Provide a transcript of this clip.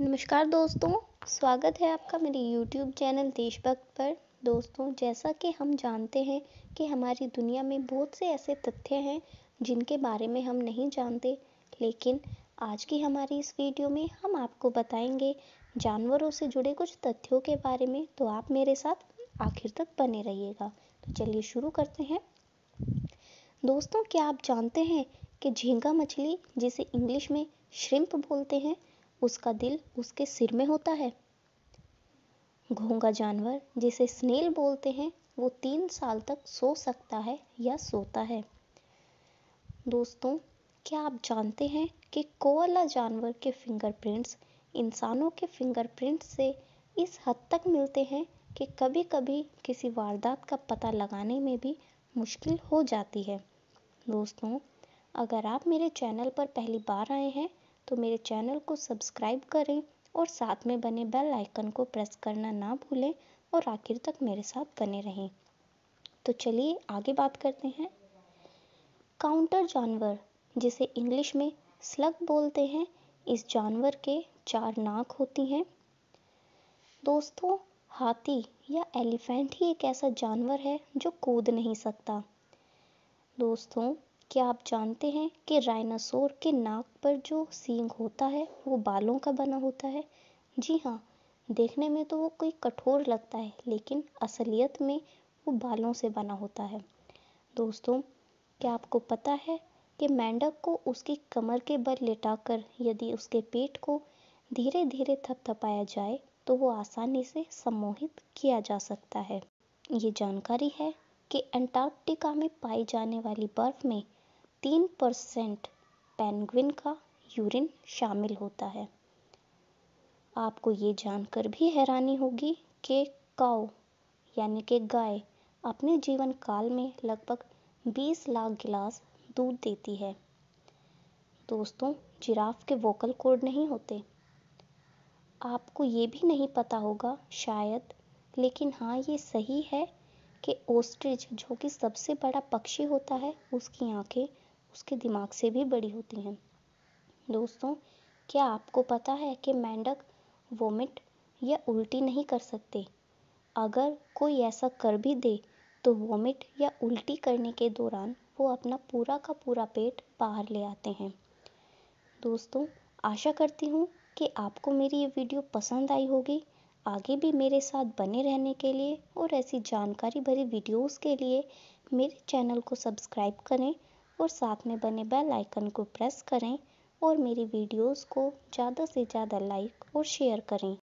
नमस्कार दोस्तों स्वागत है आपका मेरे YouTube चैनल देशभक्त पर दोस्तों जैसा कि हम जानते हैं कि हमारी दुनिया में बहुत से ऐसे तथ्य हैं जिनके बारे में हम नहीं जानते लेकिन आज की हमारी इस वीडियो में हम आपको बताएंगे जानवरों से जुड़े कुछ तथ्यों के बारे में तो आप मेरे साथ आखिर तक बने रहिएगा तो चलिए शुरू करते हैं दोस्तों क्या आप जानते हैं कि झींगा मछली जिसे इंग्लिश में श्रिम्प बोलते हैं उसका दिल उसके सिर में होता है घोंगा जानवर जिसे स्नेल बोलते हैं वो तीन साल तक सो सकता है या सोता है दोस्तों क्या आप जानते हैं कि कोअला जानवर के फिंगरप्रिंट्स इंसानों के फिंगरप्रिंट्स से इस हद तक मिलते हैं कि कभी कभी किसी वारदात का पता लगाने में भी मुश्किल हो जाती है दोस्तों अगर आप मेरे चैनल पर पहली बार आए हैं तो मेरे चैनल को सब्सक्राइब करें और साथ में बने बेल आइकन को प्रेस करना ना भूलें और आखिर तक मेरे साथ बने रहें तो चलिए आगे बात करते हैं काउंटर जानवर जिसे इंग्लिश में स्लग बोलते हैं इस जानवर के चार नाक होती हैं दोस्तों हाथी या एलिफेंट ही एक ऐसा जानवर है जो कूद नहीं सकता दोस्तों क्या आप जानते हैं कि राइनासोर के नाक पर जो सींग होता है वो बालों का बना होता है जी हाँ देखने में तो वो कोई कठोर लगता है लेकिन असलियत में वो बालों से बना होता है दोस्तों क्या आपको पता है कि मेंढक को उसकी कमर के बल कर यदि उसके पेट को धीरे धीरे थपथपाया जाए तो वो आसानी से सम्मोहित किया जा सकता है ये जानकारी है कि अंटार्कटिका में पाई जाने वाली बर्फ में तीन परसेंट पेंगुइन का यूरिन शामिल होता है आपको ये जानकर भी हैरानी होगी कि काऊ यानी कि गाय अपने जीवन काल में लगभग 20 लाख गिलास दूध देती है दोस्तों जिराफ के वोकल कोड नहीं होते आपको ये भी नहीं पता होगा शायद लेकिन हाँ ये सही है कि ओस्ट्रिच जो कि सबसे बड़ा पक्षी होता है उसकी आंखें उसके दिमाग से भी बड़ी होती हैं दोस्तों क्या आपको पता है कि मेंढक वोमिट या उल्टी नहीं कर सकते अगर कोई ऐसा कर भी दे तो वोमिट या उल्टी करने के दौरान वो अपना पूरा का पूरा पेट बाहर ले आते हैं दोस्तों आशा करती हूँ कि आपको मेरी ये वीडियो पसंद आई होगी आगे भी मेरे साथ बने रहने के लिए और ऐसी जानकारी भरी वीडियोस के लिए मेरे चैनल को सब्सक्राइब करें और साथ में बने बेल आइकन को प्रेस करें और मेरी वीडियोस को ज़्यादा से ज़्यादा लाइक और शेयर करें